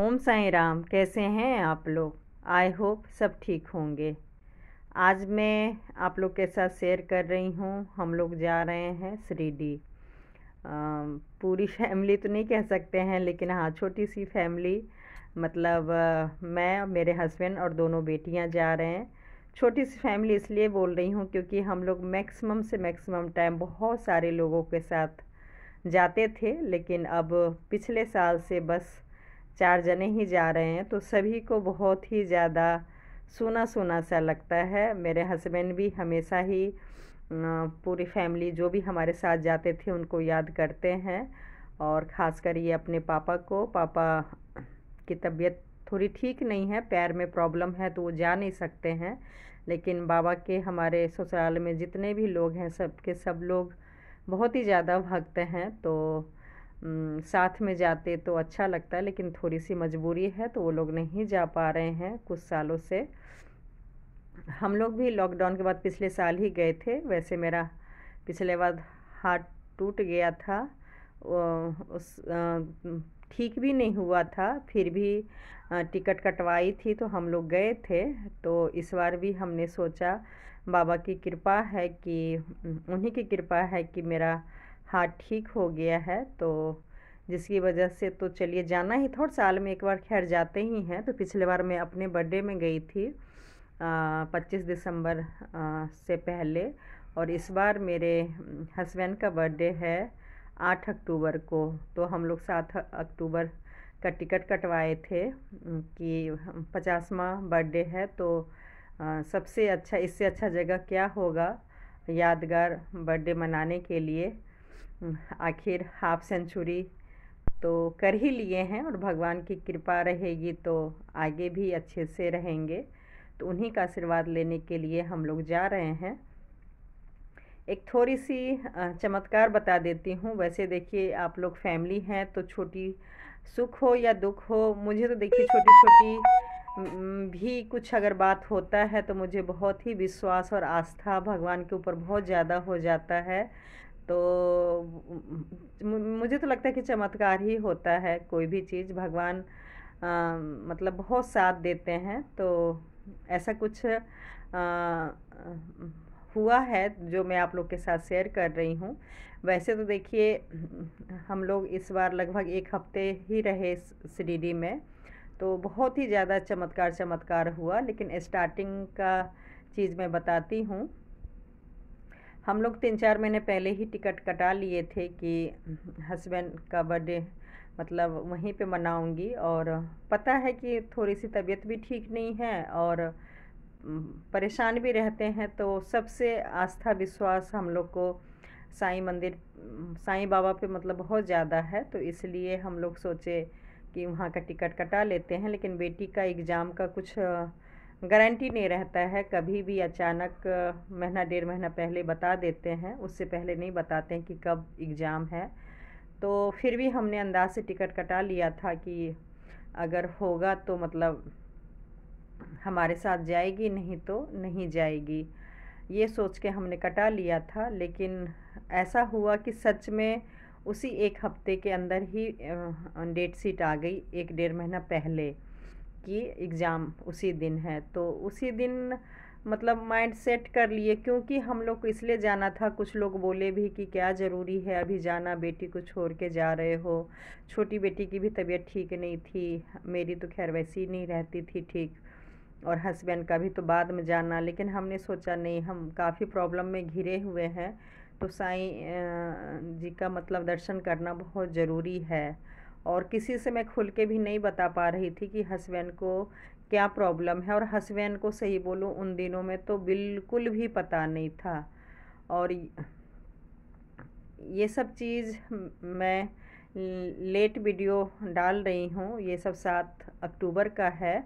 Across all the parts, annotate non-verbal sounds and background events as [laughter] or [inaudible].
ओम साई राम कैसे हैं आप लोग आई होप सब ठीक होंगे आज मैं आप लोग के साथ शेयर कर रही हूँ हम लोग जा रहे हैं श्रीडी पूरी फैमिली तो नहीं कह सकते हैं लेकिन हाँ छोटी सी फैमिली मतलब मैं मेरे हस्बैंड और दोनों बेटियाँ जा रहे हैं छोटी सी फैमिली इसलिए बोल रही हूँ क्योंकि हम लोग मैक्सिमम से मैक्सिमम टाइम बहुत सारे लोगों के साथ जाते थे लेकिन अब पिछले साल से बस चार जने ही जा रहे हैं तो सभी को बहुत ही ज़्यादा सोना सोना सा लगता है मेरे हस्बैंड भी हमेशा ही पूरी फैमिली जो भी हमारे साथ जाते थे उनको याद करते हैं और ख़ासकर ये अपने पापा को पापा की तबीयत थोड़ी ठीक नहीं है पैर में प्रॉब्लम है तो वो जा नहीं सकते हैं लेकिन बाबा के हमारे ससुराल में जितने भी लोग हैं सबके सब लोग बहुत ही ज़्यादा भक्त हैं तो साथ में जाते तो अच्छा लगता है लेकिन थोड़ी सी मजबूरी है तो वो लोग नहीं जा पा रहे हैं कुछ सालों से हम लोग भी लॉकडाउन के बाद पिछले साल ही गए थे वैसे मेरा पिछले बार हाथ टूट गया था उस ठीक भी नहीं हुआ था फिर भी टिकट कटवाई थी तो हम लोग गए थे तो इस बार भी हमने सोचा बाबा की कृपा है कि उन्हीं की कृपा है कि मेरा हाथ ठीक हो गया है तो जिसकी वजह से तो चलिए जाना ही थोड़ा साल में एक बार खैर जाते ही हैं तो पिछले बार मैं अपने बर्थडे में गई थी पच्चीस दिसंबर आ, से पहले और इस बार मेरे हस्बैंड का बर्थडे है आठ अक्टूबर को तो हम लोग सात अक्टूबर का टिकट कटवाए थे कि पचासवा बर्थडे है तो आ, सबसे अच्छा इससे अच्छा जगह क्या होगा यादगार बर्थडे मनाने के लिए हम्म, आखिर हाफ सेंचुरी तो कर ही लिए हैं और भगवान की कृपा रहेगी तो आगे भी अच्छे से रहेंगे तो उन्हीं का आशीर्वाद लेने के लिए हम लोग जा रहे हैं एक थोड़ी सी चमत्कार बता देती हूँ वैसे देखिए आप लोग फैमिली हैं तो छोटी सुख हो या दुख हो मुझे तो देखिए छोटी छोटी भी कुछ अगर बात होता है तो मुझे बहुत ही विश्वास और आस्था भगवान के ऊपर बहुत ज़्यादा हो जाता है तो मुझे तो लगता है कि चमत्कार ही होता है कोई भी चीज़ भगवान आ, मतलब बहुत साथ देते हैं तो ऐसा कुछ आ, हुआ है जो मैं आप लोग के साथ शेयर कर रही हूँ वैसे तो देखिए हम लोग इस बार लगभग एक हफ्ते ही रहे श्रीडी में तो बहुत ही ज़्यादा चमत्कार चमत्कार हुआ लेकिन स्टार्टिंग का चीज़ मैं बताती हूँ हम लोग तीन चार महीने पहले ही टिकट कटा लिए थे कि हस्बैंड का बर्थडे मतलब वहीं पे मनाऊंगी और पता है कि थोड़ी सी तबीयत भी ठीक नहीं है और परेशान भी रहते हैं तो सबसे आस्था विश्वास हम लोग को साईं मंदिर साईं बाबा पे मतलब बहुत ज़्यादा है तो इसलिए हम लोग सोचे कि वहाँ का टिकट कटा लेते हैं लेकिन बेटी का एग्ज़ाम का कुछ गारंटी नहीं रहता है कभी भी अचानक महीना डेढ़ महीना पहले बता देते हैं उससे पहले नहीं बताते हैं कि कब एग्ज़ाम है तो फिर भी हमने अंदाज से टिकट कटा लिया था कि अगर होगा तो मतलब हमारे साथ जाएगी नहीं तो नहीं जाएगी ये सोच के हमने कटा लिया था लेकिन ऐसा हुआ कि सच में उसी एक हफ्ते के अंदर ही डेट सीट आ गई एक डेढ़ महीना पहले की एग्ज़ाम उसी दिन है तो उसी दिन मतलब माइंड सेट कर लिए क्योंकि हम लोग को इसलिए जाना था कुछ लोग बोले भी कि क्या ज़रूरी है अभी जाना बेटी को छोड़ के जा रहे हो छोटी बेटी की भी तबीयत ठीक नहीं थी मेरी तो खैर वैसी नहीं रहती थी ठीक और हस्बैंड का भी तो बाद में जाना लेकिन हमने सोचा नहीं हम काफ़ी प्रॉब्लम में घिरे हुए हैं तो साईं जी का मतलब दर्शन करना बहुत ज़रूरी है और किसी से मैं खुल के भी नहीं बता पा रही थी कि हस्बैंड को क्या प्रॉब्लम है और हस्बैंड को सही बोलूँ उन दिनों में तो बिल्कुल भी पता नहीं था और ये सब चीज़ मैं लेट वीडियो डाल रही हूँ ये सब सात अक्टूबर का है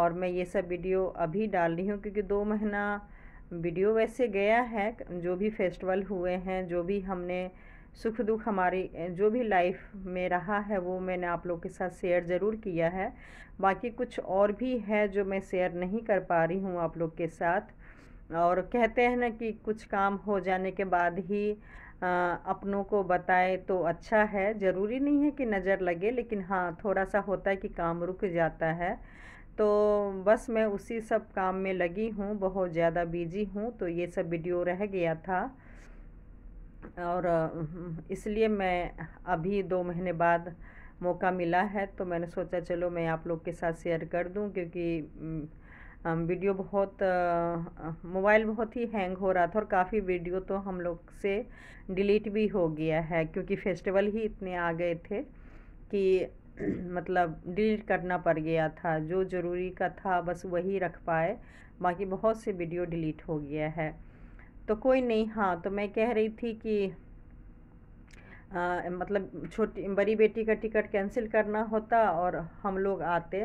और मैं ये सब वीडियो अभी डाल रही हूँ क्योंकि दो महीना वीडियो वैसे गया है जो भी फेस्टिवल हुए हैं जो भी हमने सुख दुख हमारी जो भी लाइफ में रहा है वो मैंने आप लोग के साथ शेयर ज़रूर किया है बाकी कुछ और भी है जो मैं शेयर नहीं कर पा रही हूँ आप लोग के साथ और कहते हैं ना कि कुछ काम हो जाने के बाद ही आ, अपनों को बताए तो अच्छा है ज़रूरी नहीं है कि नज़र लगे लेकिन हाँ थोड़ा सा होता है कि काम रुक जाता है तो बस मैं उसी सब काम में लगी हूँ बहुत ज़्यादा बिजी हूँ तो ये सब वीडियो रह गया था और इसलिए मैं अभी दो महीने बाद मौका मिला है तो मैंने सोचा चलो मैं आप लोग के साथ शेयर कर दूं क्योंकि वीडियो बहुत मोबाइल बहुत ही हैंग हो रहा था और काफ़ी वीडियो तो हम लोग से डिलीट भी हो गया है क्योंकि फेस्टिवल ही इतने आ गए थे कि [clears throat] मतलब डिलीट करना पड़ गया था जो ज़रूरी का था बस वही रख पाए बाकी बहुत से वीडियो डिलीट हो गया है तो कोई नहीं हाँ तो मैं कह रही थी कि आ, मतलब छोटी बड़ी बेटी का टिकट कैंसिल करना होता और हम लोग आते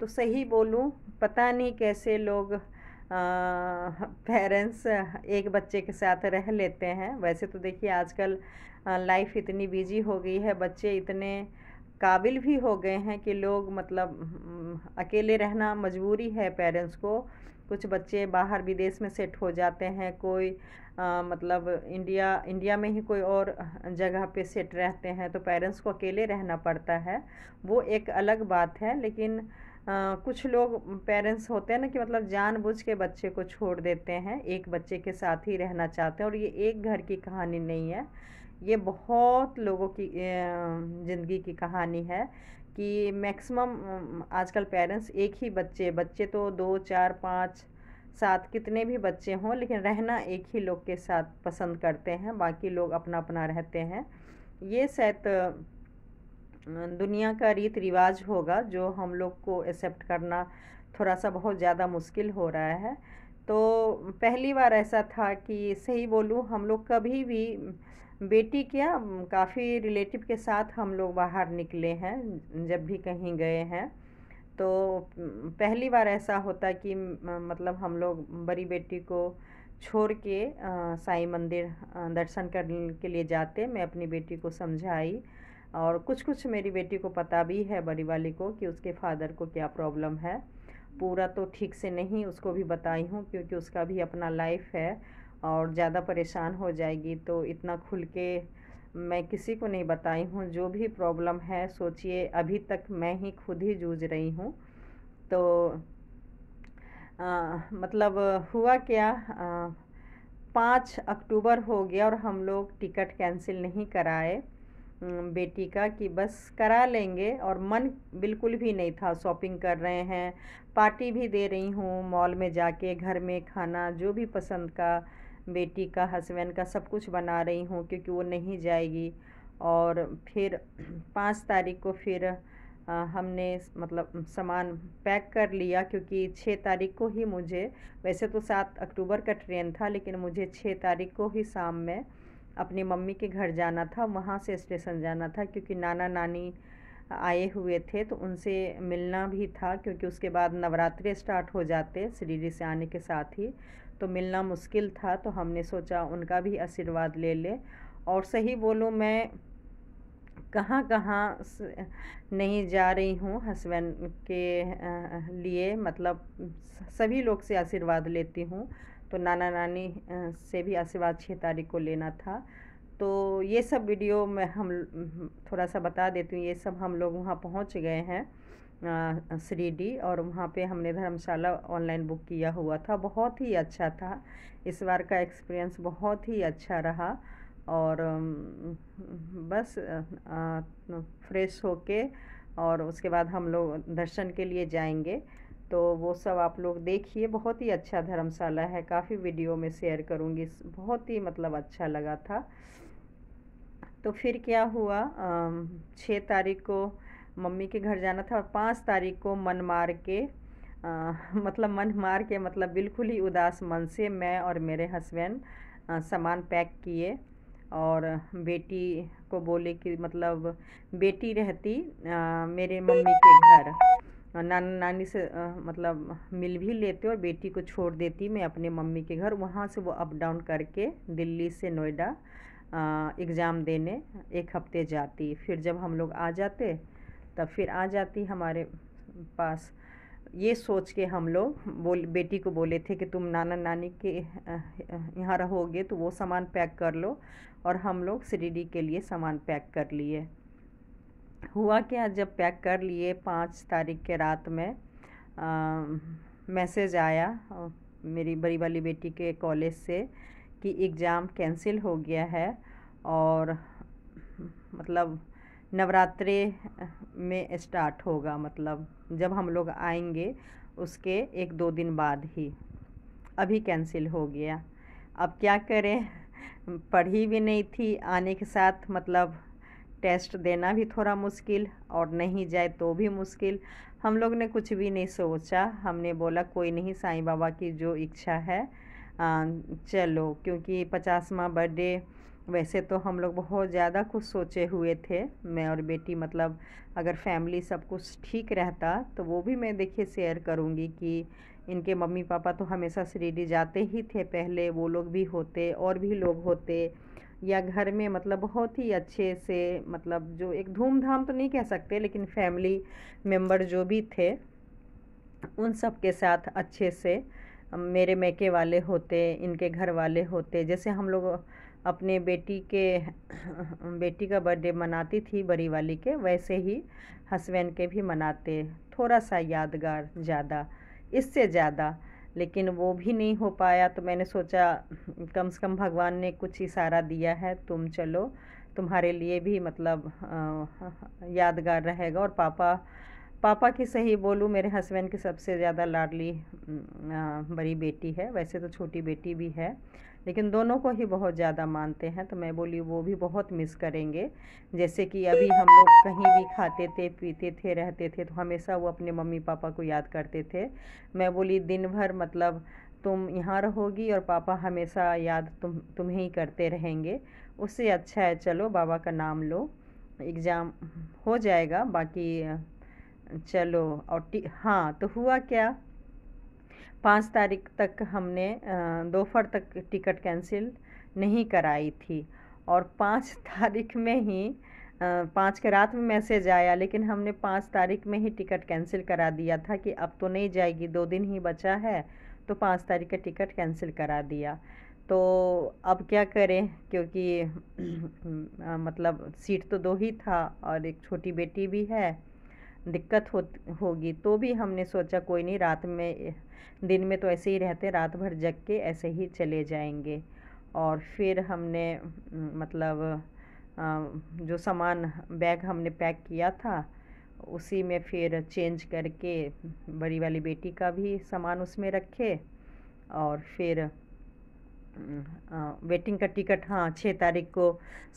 तो सही बोलूँ पता नहीं कैसे लोग पेरेंट्स एक बच्चे के साथ रह लेते हैं वैसे तो देखिए आजकल लाइफ इतनी बिजी हो गई है बच्चे इतने काबिल भी हो गए हैं कि लोग मतलब अकेले रहना मजबूरी है पेरेंट्स को कुछ बच्चे बाहर विदेश में सेट हो जाते हैं कोई आ, मतलब इंडिया इंडिया में ही कोई और जगह पे सेट रहते हैं तो पेरेंट्स को अकेले रहना पड़ता है वो एक अलग बात है लेकिन आ, कुछ लोग पेरेंट्स होते हैं ना कि मतलब जानबूझ के बच्चे को छोड़ देते हैं एक बच्चे के साथ ही रहना चाहते हैं और ये एक घर की कहानी नहीं है ये बहुत लोगों की ज़िंदगी की कहानी है कि मैक्सिमम आजकल पेरेंट्स एक ही बच्चे बच्चे तो दो चार पाँच सात कितने भी बच्चे हों लेकिन रहना एक ही लोग के साथ पसंद करते हैं बाकी लोग अपना अपना रहते हैं ये शायद दुनिया का रीत रिवाज होगा जो हम लोग को एक्सेप्ट करना थोड़ा सा बहुत ज़्यादा मुश्किल हो रहा है तो पहली बार ऐसा था कि सही बोलूँ हम लोग कभी भी बेटी क्या काफ़ी रिलेटिव के साथ हम लोग बाहर निकले हैं जब भी कहीं गए हैं तो पहली बार ऐसा होता कि मतलब हम लोग बड़ी बेटी को छोड़ के साई मंदिर दर्शन करने के लिए जाते मैं अपनी बेटी को समझाई और कुछ कुछ मेरी बेटी को पता भी है बड़ी वाली को कि उसके फादर को क्या प्रॉब्लम है पूरा तो ठीक से नहीं उसको भी बताई हूँ क्योंकि उसका भी अपना लाइफ है और ज़्यादा परेशान हो जाएगी तो इतना खुल के मैं किसी को नहीं बताई हूँ जो भी प्रॉब्लम है सोचिए अभी तक मैं ही खुद ही जूझ रही हूँ तो आ, मतलब हुआ क्या पाँच अक्टूबर हो गया और हम लोग टिकट कैंसिल नहीं कराए बेटी का कि बस करा लेंगे और मन बिल्कुल भी नहीं था शॉपिंग कर रहे हैं पार्टी भी दे रही हूँ मॉल में जाके घर में खाना जो भी पसंद का बेटी का हस्बैंड का सब कुछ बना रही हूँ क्योंकि वो नहीं जाएगी और फिर पाँच तारीख को फिर हमने मतलब सामान पैक कर लिया क्योंकि छः तारीख को ही मुझे वैसे तो सात अक्टूबर का ट्रेन था लेकिन मुझे छः तारीख को ही शाम में अपनी मम्मी के घर जाना था वहाँ से स्टेशन जाना था क्योंकि नाना नानी आए हुए थे तो उनसे मिलना भी था क्योंकि उसके बाद नवरात्रे स्टार्ट हो जाते श्रीडी से आने के साथ ही तो मिलना मुश्किल था तो हमने सोचा उनका भी आशीर्वाद ले ले और सही बोलूँ मैं कहाँ कहाँ नहीं जा रही हूँ हस्बैंड के लिए मतलब सभी लोग से आशीर्वाद लेती हूँ तो नाना नानी से भी आशीर्वाद छः तारीख को लेना था तो ये सब वीडियो मैं हम थोड़ा सा बता देती हूँ ये सब हम लोग वहाँ पहुँच गए हैं श्री और वहाँ पे हमने धर्मशाला ऑनलाइन बुक किया हुआ था बहुत ही अच्छा था इस बार का एक्सपीरियंस बहुत ही अच्छा रहा और बस फ्रेश होके और उसके बाद हम लोग दर्शन के लिए जाएंगे तो वो सब आप लोग देखिए बहुत ही अच्छा धर्मशाला है काफ़ी वीडियो में शेयर करूँगी बहुत ही मतलब अच्छा लगा था तो फिर क्या हुआ छः तारीख को मम्मी के घर जाना था पाँच तारीख को मन मार के आ, मतलब मन मार के मतलब बिल्कुल ही उदास मन से मैं और मेरे हस्बैंड सामान पैक किए और बेटी को बोले कि मतलब बेटी रहती आ, मेरे मम्मी के घर नाना नानी से आ, मतलब मिल भी लेते और बेटी को छोड़ देती मैं अपने मम्मी के घर वहाँ से वो अप डाउन करके दिल्ली से नोएडा एग्ज़ाम देने एक हफ्ते जाती फिर जब हम लोग आ जाते तब फिर आ जाती हमारे पास ये सोच के हम लोग बोल बेटी को बोले थे कि तुम नाना नानी के यहाँ रहोगे तो वो सामान पैक कर लो और हम लोग श्रीडी के लिए सामान पैक कर लिए हुआ क्या जब पैक कर लिए पाँच तारीख के रात में मैसेज आया मेरी बड़ी वाली बेटी के कॉलेज से कि एग्ज़ाम कैंसिल हो गया है और मतलब नवरात्रे में स्टार्ट होगा मतलब जब हम लोग आएंगे उसके एक दो दिन बाद ही अभी कैंसिल हो गया अब क्या करें पढ़ी भी नहीं थी आने के साथ मतलब टेस्ट देना भी थोड़ा मुश्किल और नहीं जाए तो भी मुश्किल हम लोग ने कुछ भी नहीं सोचा हमने बोला कोई नहीं साईं बाबा की जो इच्छा है चलो क्योंकि पचासवा बर्थडे वैसे तो हम लोग बहुत ज़्यादा कुछ सोचे हुए थे मैं और बेटी मतलब अगर फैमिली सब कुछ ठीक रहता तो वो भी मैं देखिए शेयर करूँगी कि इनके मम्मी पापा तो हमेशा श्रीडी जाते ही थे पहले वो लोग भी होते और भी लोग होते या घर में मतलब बहुत ही अच्छे से मतलब जो एक धूमधाम तो नहीं कह सकते लेकिन फैमिली मेम्बर जो भी थे उन सब के साथ अच्छे से मेरे मैके वाले होते इनके घर वाले होते जैसे हम लोग अपने बेटी के बेटी का बर्थडे मनाती थी बड़ी वाली के वैसे ही हस्बैंड के भी मनाते थोड़ा सा यादगार ज़्यादा इससे ज़्यादा लेकिन वो भी नहीं हो पाया तो मैंने सोचा कम से कम भगवान ने कुछ इशारा दिया है तुम चलो तुम्हारे लिए भी मतलब यादगार रहेगा और पापा पापा की सही बोलूँ मेरे हस्बैंड की सबसे ज़्यादा लाडली बड़ी बेटी है वैसे तो छोटी बेटी भी है लेकिन दोनों को ही बहुत ज़्यादा मानते हैं तो मैं बोली वो भी बहुत मिस करेंगे जैसे कि अभी हम लोग कहीं भी खाते थे पीते थे रहते थे तो हमेशा वो अपने मम्मी पापा को याद करते थे मैं बोली दिन भर मतलब तुम यहाँ रहोगी और पापा हमेशा याद तुम तुम्हें ही करते रहेंगे उससे अच्छा है चलो बाबा का नाम लो एग्ज़ाम हो जाएगा बाकी चलो और हाँ तो हुआ क्या पाँच तारीख तक हमने दोपहर तक टिकट कैंसिल नहीं कराई थी और पाँच [laughs] तारीख में ही पाँच के रात में मैसेज आया लेकिन हमने पाँच तारीख में ही टिकट कैंसिल करा दिया था कि अब तो नहीं जाएगी दो दिन ही बचा है तो पाँच तारीख का टिकट कैंसिल करा दिया तो अब क्या करें क्योंकि [clears throat] मतलब सीट तो दो ही था और एक छोटी बेटी भी है दिक्कत हो होगी तो भी हमने सोचा कोई नहीं रात में दिन में तो ऐसे ही रहते रात भर जग के ऐसे ही चले जाएंगे और फिर हमने मतलब जो सामान बैग हमने पैक किया था उसी में फिर चेंज करके बड़ी वाली बेटी का भी सामान उसमें रखे और फिर वेटिंग का टिकट हाँ छः तारीख को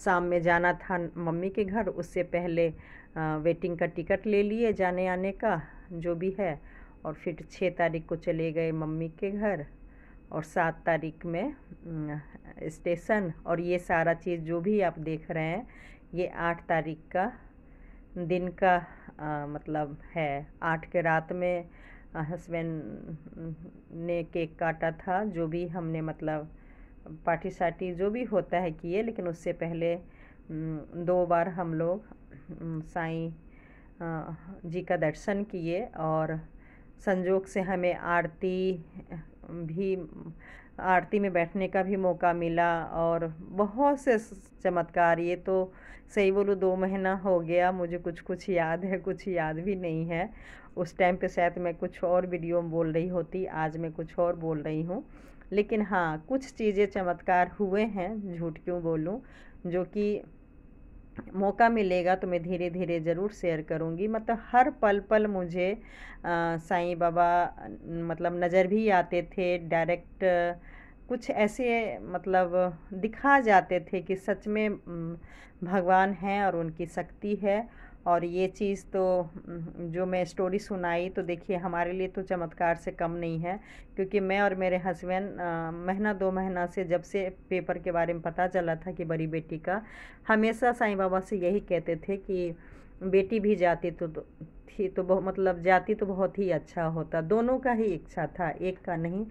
शाम में जाना था मम्मी के घर उससे पहले वेटिंग का टिकट ले लिए जाने आने का जो भी है और फिर छः तारीख को चले गए मम्मी के घर और सात तारीख में स्टेशन और ये सारा चीज़ जो भी आप देख रहे हैं ये आठ तारीख का दिन का आ, मतलब है आठ के रात में हस्बैंड ने केक काटा था जो भी हमने मतलब पार्टी शार्टी जो भी होता है किए लेकिन उससे पहले दो बार हम लोग साईं जी का दर्शन किए और संजोग से हमें आरती भी आरती में बैठने का भी मौका मिला और बहुत से चमत्कार ये तो सही बोलो दो महीना हो गया मुझे कुछ कुछ याद है कुछ याद भी नहीं है उस टाइम पे शायद मैं कुछ और वीडियो में बोल रही होती आज मैं कुछ और बोल रही हूँ लेकिन हाँ कुछ चीज़ें चमत्कार हुए हैं झूठ क्यों बोलूँ जो कि मौका मिलेगा तो मैं धीरे धीरे ज़रूर शेयर करूँगी मतलब हर पल पल मुझे साईं बाबा मतलब नज़र भी आते थे डायरेक्ट कुछ ऐसे मतलब दिखा जाते थे कि सच में भगवान हैं और उनकी शक्ति है और ये चीज़ तो जो मैं स्टोरी सुनाई तो देखिए हमारे लिए तो चमत्कार से कम नहीं है क्योंकि मैं और मेरे हस्बैंड महीना दो महीना से जब से पेपर के बारे में पता चला था कि बड़ी बेटी का हमेशा साईं बाबा से यही कहते थे कि बेटी भी जाती तो, तो थी तो बहुत मतलब जाती तो बहुत ही अच्छा होता दोनों का ही इच्छा था एक का नहीं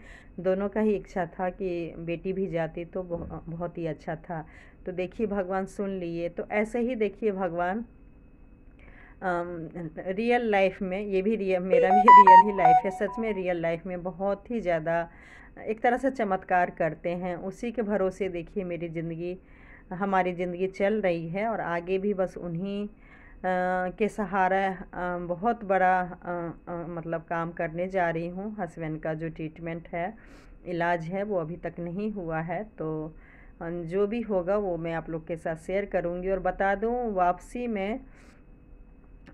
दोनों का ही इच्छा था कि बेटी भी जाती तो बहुत ही अच्छा था तो देखिए भगवान सुन लिए तो ऐसे ही देखिए भगवान रियल लाइफ में ये भी रियल मेरा भी रियल ही लाइफ है सच में रियल लाइफ में बहुत ही ज़्यादा एक तरह से चमत्कार करते हैं उसी के भरोसे देखिए मेरी ज़िंदगी हमारी ज़िंदगी चल रही है और आगे भी बस उन्हीं के सहारा बहुत बड़ा आ, आ, मतलब काम करने जा रही हूँ हस्बैंड का जो ट्रीटमेंट है इलाज है वो अभी तक नहीं हुआ है तो जो भी होगा वो मैं आप लोग के साथ शेयर करूँगी और बता दूँ वापसी में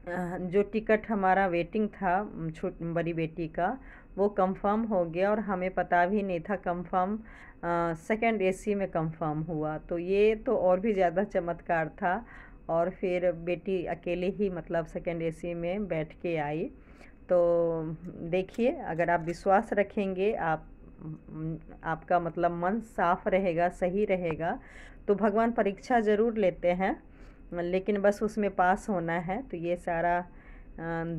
जो टिकट हमारा वेटिंग था छोट बड़ी बेटी का वो कंफर्म हो गया और हमें पता भी नहीं था कंफर्म सेकंड एसी में कंफर्म हुआ तो ये तो और भी ज़्यादा चमत्कार था और फिर बेटी अकेले ही मतलब सेकंड एसी में बैठ के आई तो देखिए अगर आप विश्वास रखेंगे आप आपका मतलब मन साफ रहेगा सही रहेगा तो भगवान परीक्षा ज़रूर लेते हैं लेकिन बस उसमें पास होना है तो ये सारा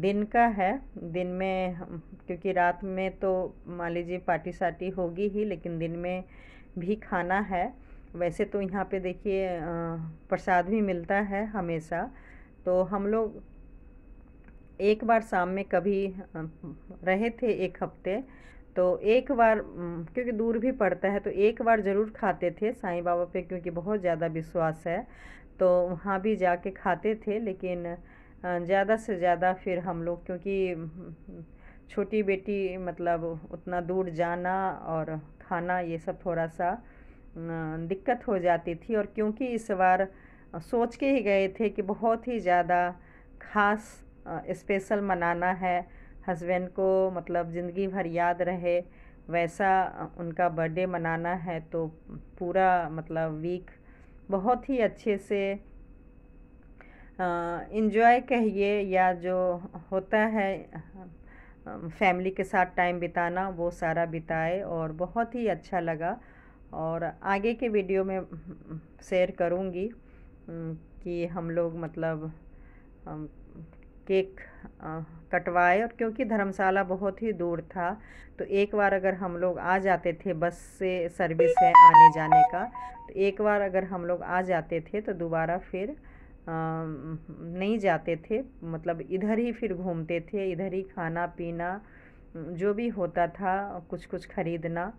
दिन का है दिन में क्योंकि रात में तो मान लीजिए पार्टी साटी होगी ही लेकिन दिन में भी खाना है वैसे तो यहाँ पे देखिए प्रसाद भी मिलता है हमेशा तो हम लोग एक बार शाम में कभी रहे थे एक हफ्ते तो एक बार क्योंकि दूर भी पड़ता है तो एक बार ज़रूर खाते थे साईं बाबा पे क्योंकि बहुत ज़्यादा विश्वास है तो वहाँ भी जाके खाते थे लेकिन ज़्यादा से ज़्यादा फिर हम लोग क्योंकि छोटी बेटी मतलब उतना दूर जाना और खाना ये सब थोड़ा सा दिक्कत हो जाती थी और क्योंकि इस बार सोच के ही गए थे कि बहुत ही ज़्यादा खास स्पेशल मनाना है हस्बैंड को मतलब ज़िंदगी भर याद रहे वैसा उनका बर्थडे मनाना है तो पूरा मतलब वीक बहुत ही अच्छे से इन्जॉय कहिए या जो होता है फैमिली के साथ टाइम बिताना वो सारा बिताए और बहुत ही अच्छा लगा और आगे के वीडियो में शेयर करूँगी कि हम लोग मतलब केक कटवाए और क्योंकि धर्मशाला बहुत ही दूर था तो एक बार अगर हम लोग आ जाते थे बस से सर्विस है आने जाने का तो एक बार अगर हम लोग आ जाते थे तो दोबारा फिर आ, नहीं जाते थे मतलब इधर ही फिर घूमते थे इधर ही खाना पीना जो भी होता था कुछ कुछ ख़रीदना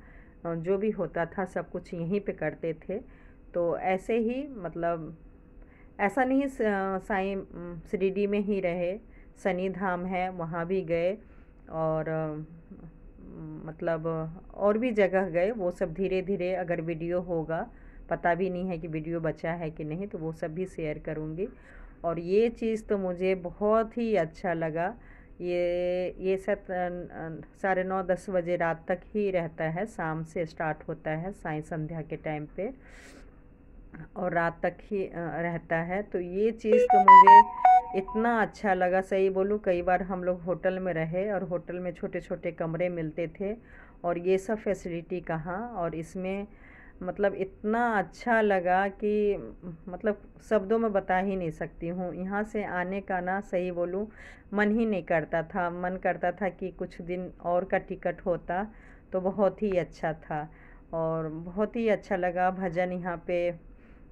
जो भी होता था सब कुछ यहीं पे करते थे तो ऐसे ही मतलब ऐसा नहीं साई शिरडी में ही रहे सनी धाम है वहाँ भी गए और मतलब और भी जगह गए वो सब धीरे धीरे अगर वीडियो होगा पता भी नहीं है कि वीडियो बचा है कि नहीं तो वो सब भी शेयर करूँगी और ये चीज़ तो मुझे बहुत ही अच्छा लगा ये ये सत साढ़े नौ दस बजे रात तक ही रहता है शाम से स्टार्ट होता है साई संध्या के टाइम पे और रात तक ही रहता है तो ये चीज़ तो मुझे इतना अच्छा लगा सही बोलूँ कई बार हम लोग होटल में रहे और होटल में छोटे छोटे कमरे मिलते थे और ये सब फैसिलिटी कहाँ और इसमें मतलब इतना अच्छा लगा कि मतलब शब्दों में बता ही नहीं सकती हूँ यहाँ से आने का ना सही बोलूँ मन ही नहीं करता था मन करता था कि कुछ दिन और का टिकट होता तो बहुत ही अच्छा था और बहुत ही अच्छा लगा भजन यहाँ पे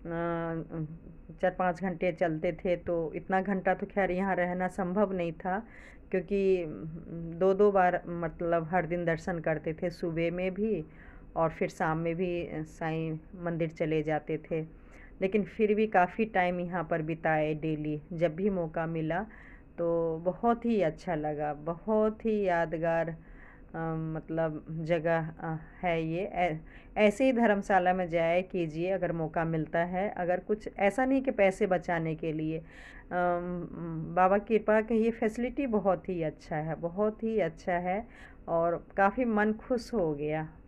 चार पाँच घंटे चलते थे तो इतना घंटा तो खैर यहाँ रहना संभव नहीं था क्योंकि दो दो बार मतलब हर दिन दर्शन करते थे सुबह में भी और फिर शाम में भी साईं मंदिर चले जाते थे लेकिन फिर भी काफ़ी टाइम यहाँ पर बिताए डेली जब भी मौका मिला तो बहुत ही अच्छा लगा बहुत ही यादगार मतलब जगह है ये ऐसे ही धर्मशाला में जाए कीजिए अगर मौका मिलता है अगर कुछ ऐसा नहीं कि पैसे बचाने के लिए बाबा कृपा के ये फैसिलिटी बहुत ही अच्छा है बहुत ही अच्छा है और काफ़ी मन खुश हो गया